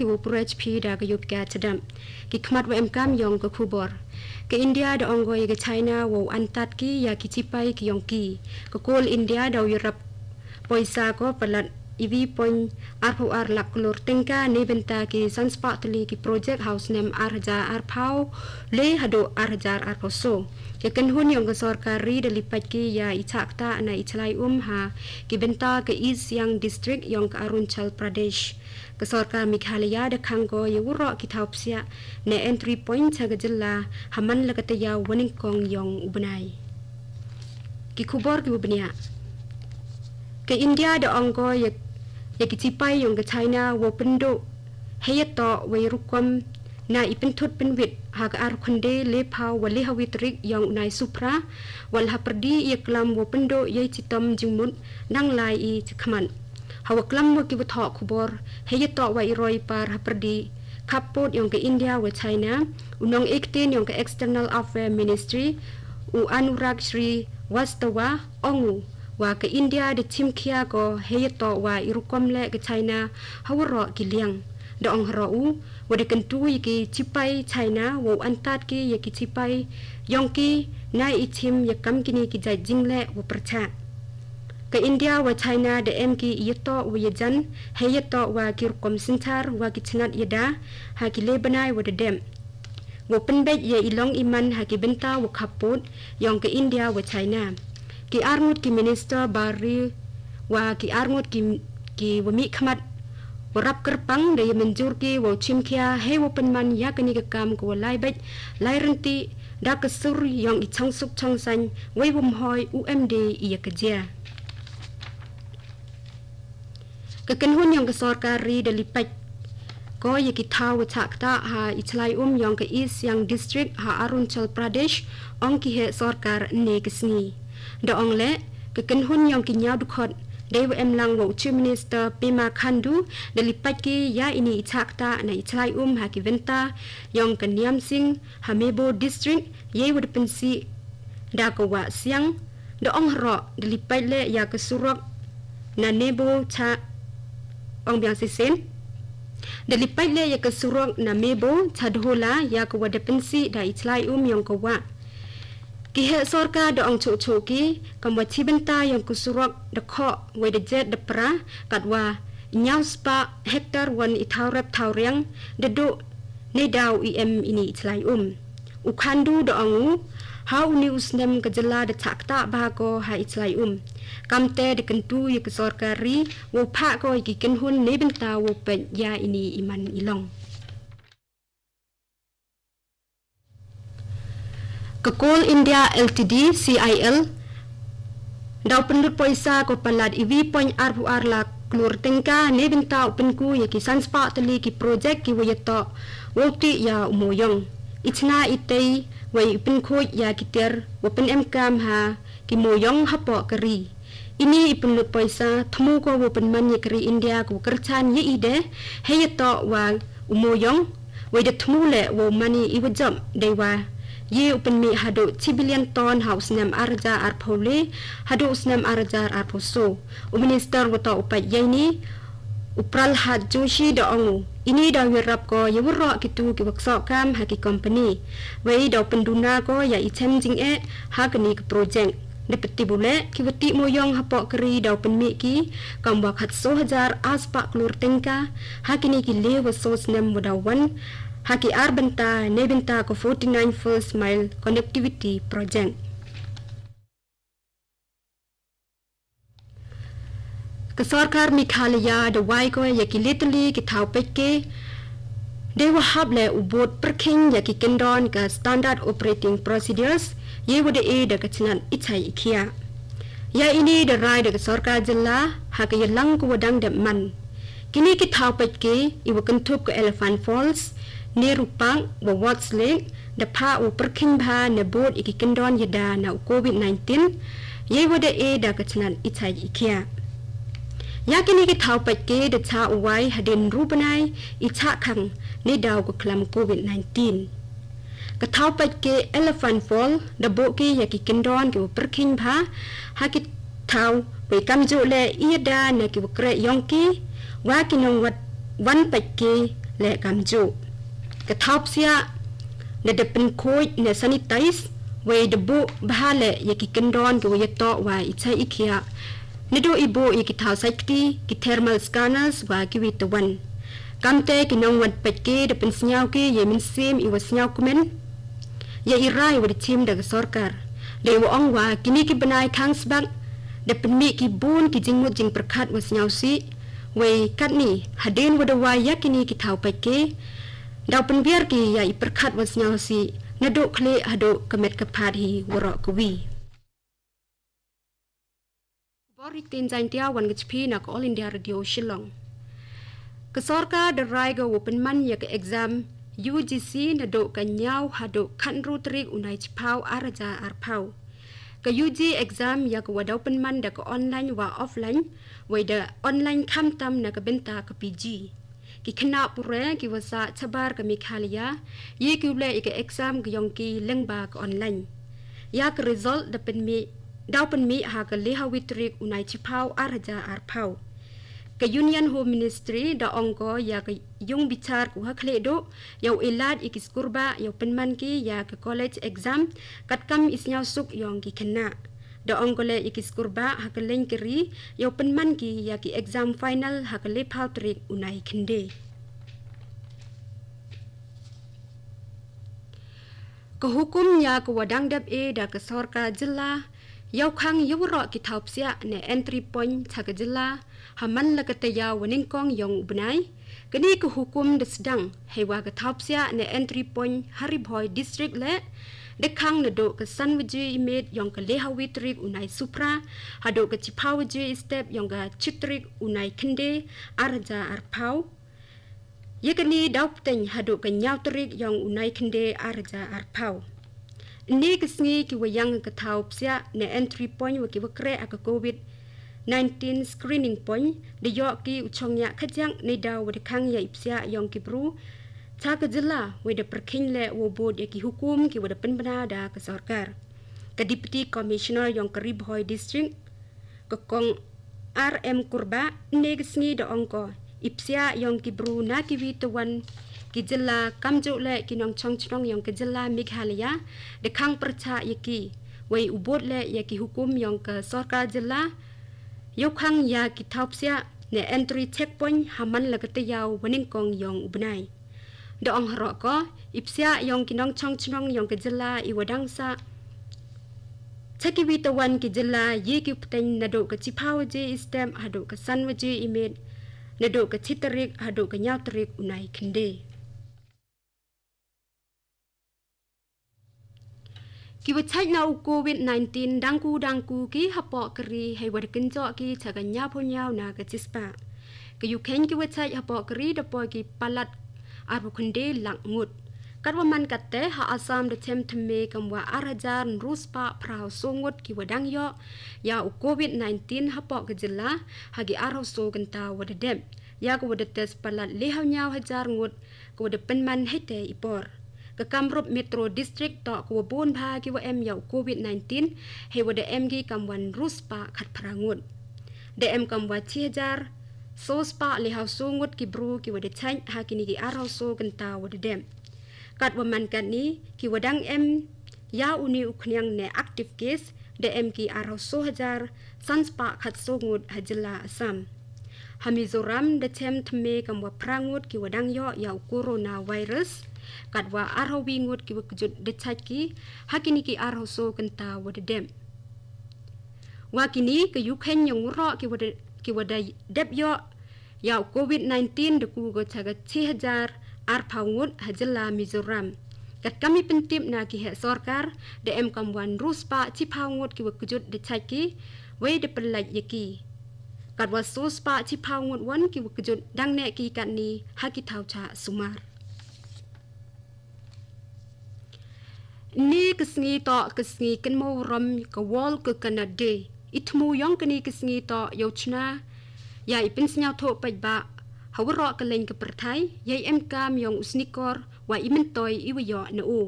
กิวปรชพีดากยุบแกจะดำกิคมัดวเอ็มกามยองกคูบอร์กอินเดียดองโกยกับไชน่าวอันตัดกียากิจิไปกิยองกีกโกลอินเดียดาวยุรับปอยซาก็ปลัด ivi poin arpo ar la klor tengka nebenta ke sanspat li ki project house nem arja arpao le hado arjar arposo ke kenhun yang kesor kari de lipat ki ya ichakta na ichlai um ha ki benta ke is yang district yong arunchal pradesh kesor sarkar mikhalaya de kanggo ye uro ki thapsia ne entry point cha ge haman lagata ya waning kong yong ubnai ki khubor ki ke india de onggo ye ยากิจิไปยองกะชายนาวเป็นโดเฮ้ยต่อไวรุกมนายเป็นทุดเป็นวิดหากอารคันเดเลพาววัลเลหวิตริกยองนายสุพระวัลหปรดีเอกลำมวเป็นโดยายจิตมจึงมุดนั่งลายอีจิขมันหากกลัมวกิบถอคุบอร์เฮ้ยต่อไวรอยปาหปรดีขับปดยองกบอินเดียวัชไนนะอุนองเอกเตนยองกะ external affairs ministry อุอนุรักษ์ศรีวัสตวะองูว่ากับอินเดียเดชิมเคียก็เฮียต่อว่าอิรุกอมและกับไชน่าฮาวรอกิเลียงดองฮรออูว่าเด็กันตุยีกีชิไปไชน่าว่าอันตัดกียี่กีชิไปยองกีนายอิชิมยากกำกินีกิจจิงและว่าประชากับอินเดียว่าไชน่าเดเอ็มกีเยต่อว่ายันเฮียต่อว่ากิรุกอมสินทารว่ากิชนัดยดาหากิเลบนายว่าเดเดมว่าเป็นเบ็ดยี่อิลองอิมันหากิเบนตาว่าขับปุ๊ดยองกับอินเดียว่าไชน่า ki armut ki minister bari wa ki armut ki ki wami khamat wa rap kar pang de yemen jur ki wa chim kya he wa pen man ya kani ka kam ko lai bai lai rin ti da ka sur yong i chang suk chang san wei bum hoi umd i ka jia ka ken hun yong ka sor ka ri de li pai ko ye ki tha wa chak ta ha i chlai um yong ka is yang district ha arunachal pradesh ong ki he sor kar ne ki sni ดองและกกันหุ่นยองกินยาดุคอดดวเอ็มลังวงชื่อมินิสเตอร์ปีมาคันดูเดลิปกียาอินีชักตาในชายอุ้มฮากิเวนตายองกันเนียมซิงฮามโบดิสตริกเยวดเป็นซีดากวะเสียงดองรอเดลิปไปเลยากสุรกนาเนโบชะองเบียงเซนเดลิปไปเลยากสุรกนาเมโบชาดโฮลายากวะเดเป็นซีไดชายอุ้มยองกวะกิเหตุสอร์กาดองชุชุกีกับวัชิบันตายองกุสุรกดะกคาะเวดเจเดะพระกัว่าเยาสปาเฮกตาร์วันอิทาวรับทาวเรียงเดดุในดาวอีเอ็มอินีอิไลอุมอุคันดูดองูฮาวนิวส์เนมกจลาดะักตะบาโกฮาอิไลอุมกำเตะเดกันตูยกสอร์การีวูพัก็อยกิเกนฮุนในบันตาวูเป็นยาอินีอิมันอีลอง ke Coal India LTD CIL dau pendut poisa ko palad EV point arhuar la klur tengka ni binta upinku ye ki sanspa teli ki project ki weyeto wolti ya umoyong itna itei wei upinku ya kiter wopin emkam ha ki moyong hapo kari ini ipunut poisa thmu ko wopin man ye kari india ko kerchan ye ide heyeto wa umoyong wei de thmu le wo mani iwajam dewa ye upen mi hado chi billion ton house nam arja ar phole hado us nam arja ar phoso u minister wata upai ye ni upral ha chushi da ong ini da wir rap ko ye wor ki tu ki wak sok kam ha ki company wei da pen duna ko ya i chem jing e ha ka ni ka project ne peti bule ki weti moyong ha pok kri da pen mi ki kam wak hat so hajar as pak lur tengka ha ki ni ki le wor so nam wada haki arbenta nebenta ko 49 first mile connectivity project Kesarkar sarkar mikhalaya de wai ko yaki literally ki thau peke de wa hab le ubot perkin yaki kendon ka standard operating procedures ye wode e de kachnan ichai ikhia ya ini de rai de sarkar jilla haki yelang ko wadang de man kini ki thau peke iwa kentup ko elephant falls นรูปังบวชสลิงดับผ้าอุปกรณ์บ้านในบูดอีกขึ้นร้อนยดาในโควิด -19 ยี่วันเดียดกันฉันอิชัยอิกียากินอีกเท้าไปเกดชาอวัยหเดินรูปนัยอิชะขังในดาวกับคลำโควิด -19 กระเท้าไปเกเอลฟันฟอลดับโบกี้ยากกิขึ้นร้อนกับอุปกรน์ผ้าหากิเท้าไปกำจุเลอีดาในกิวกระยองกี้ว่ากินงวัดวันไปเกและกำจุកថាបសៀនៅដេពិនខូចនៅសានីតៃសវេដបុបហាលេយកិគិនរនគយតវ៉ៃឆៃអ៊ីខៀនៅដូអ៊ីបូអ៊ីកិថាសៃគីគិថឺម៉លស្កាណាសវ៉ាគីវិតវ៉ាន់កំតេគិនងវ៉ាន់ពេចគីដេពិនស្ញោគីយេមិនសៀមអ៊ីវ៉ាស្ញោគមិនយេអ៊ីរ៉ៃវ៉ាឌីធីមដកសរការលេវអងវ៉ាគីនីគីបណៃខាំងស្បាក់ដេពិនមីគីបូនគីជីងមុតជីងប្រខាត់វ៉ាស្ញោស៊ីវ៉ៃកាត់នីហាដេនវ៉ាដវ៉ាយ៉ាគីនីគីថាវពេចគីดาวเป็นเบียร์กีใหญ่ประคัดวันสยาสีนดุคลีฮดุกเม็ดกพาดีวรกวีบริตินจันเดียววันกัจพีนักออลินเดียร์ดิโอชิลงกสอร์กาเดรไรก็วุปนมันยากเอ็กซัม UGC นดุกันยาวฮดุคันรูตริกอุไนชพาวอาราจาอาร์พาวก็ UG exam ยากว่าดาวเป็นมันดักออนไลน์ว่าออฟไลน์ไว้เดอออนไลน์คัมตัมนักเบนตากับพีจี ki khna pure ki wasa chabar ka mi khalia ye ki ble ik exam ki yong ki leng ba ka online ya ka result da pen mi da pen mi ha ka le ha witrik unai chi phau ar ja ar phau ka union home ministry da ong ko ya ka yong bichar ku ha khle do yo ilad ik skurba yo pen man ki ya ka college exam kat kam isnya suk yong ki khna do ongole ikis kurba hakeleng kiri yo penman ki yaki exam final hakele paltrik unai kende. Kehukum ya ke wadang dap e da ke sorka jela, yau kang yau rok ki taup ne entry point cha ke jela, haman le kete ya weningkong yong ubenai, kini kehukum de sedang, hewa ke taup ne entry point hari boy district le, de khang na do ka san wi ji imet yong ka le hawi trik unai supra ha do ka chipa wi ji step yong ga chitrik unai khinde arja arpau yakani daup teng ha do ka nyaw trik yong unai khinde arja arpau ni ka sngi ki wa yang ka thau psya ne entry point wa ki wa kre a ka covid 19 screening point de yo ki uchong ya khatyang ne daw wa de khang ya ipsya yong ki bru ta ke jela we de perkin le wo bo de hukum ki we de pen bena da ke sarkar ke deputy commissioner yang ke ribhoy district ke kong rm kurba neg sni de angko ipsia yang ki bru na ki wi wan ki jela kam jo le ki nong chang chong yang ke jela meghalaya de kang percha yaki we ubot le yaki hukum yang ke sarkar jela yo khang ya ki thapsia ne entry checkpoint haman lagte yaw winning kong yang ubenai. ดองหรอก็อิปเสียยองกินองช่องช่องยองกิจลาอีวดังซะชักวิตวันกิจลายีกิปตินนดูกัจิพาวเจอิสเตมฮดูกัสันวเจอิเมดนดูกัชิตริกฮดูกัยาวตริกอุไนคินเดกิวชัยนาอุโควิด19ดังกูดังกูกีฮับปอกรีให้วัดกินจอกีชักันยาพนยาวนากจิสปะกิยูเคนกิวชัยฮับปอกรีดปอยกิปลัด abukunde langut. Karwaman kate ha asam de tem teme kamwa arajar ruspa prau songut ki wadang yo ya u covid 19 ha pok gejela ha gi arau so genta wadadem ya ko wadat tes palat lihau nyau hajar ngut ko wadat penman hete ipor ke kamrup metro district to ko bon bha ki wa em ya u covid 19 he wadat em gi kamwan ruspa khat prangut de em kamwa 3000 so spa le ha su ngut ki bru ki wa de chain ha ki ni ki ar ha so kan ta wa de dem kat wa man kan ni ki wa dang em ya uni u khniang ne active case de em ki ar ha so hajar san spa khat so ngut ha jilla asam hamizoram de chem thme kam wa prangut ki wa dang yo ya corona virus kat wa ar ha wi ngut ki wa kujut de chai ki ha ki ni ki ar ha so kan ta wa de dem wa ki ni ki yu khen yong ro ki wa de कि वदा डबयो या कोविड 19 दकु गो छग 6000 आर फाउंगुन हजला मिजोरम कत कमी पिनतिम ना कि हे सरकार दे एम कम वन रुसपा छि फाउंगुत कि वकुजुत दे छकी वे दे पलाइ यकी कत व सुसपा छि फाउंगुत वन कि वकुजुत डंग ने कि कत नी हा कि थाउ छा सुमार नी कसंगी तो कसंगी कन मोरम कवल क Canada itmu yong kini kisngi to yochna ya ipin sinya tho pai ba hawro ka leng ka prthai ya em yang yong usnikor wa imin toy iwa yo na u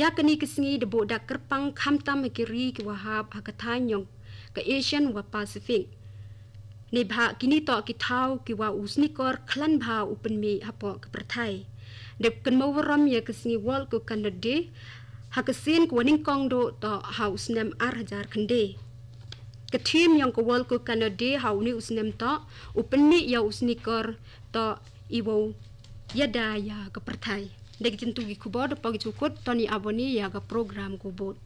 ya kini kisngi de bo da kerpang kham tam ki ri ki wa hab ha ka thai yong ka asian wa pacific ne bha kini to ki thau ki wa usnikor khlan bha upin mi hapo ka prthai de kan mawram ya kisngi wal ko kanade Hakasin kuwaning kong do to house ha nem arhajar kende. Ketim yang ko wal ko kanade ni usnem ta upni ya usnikor ta iwo yadaya daya perthai dek jentu gi kubod pagi cukut tani aboni ya ke program kubod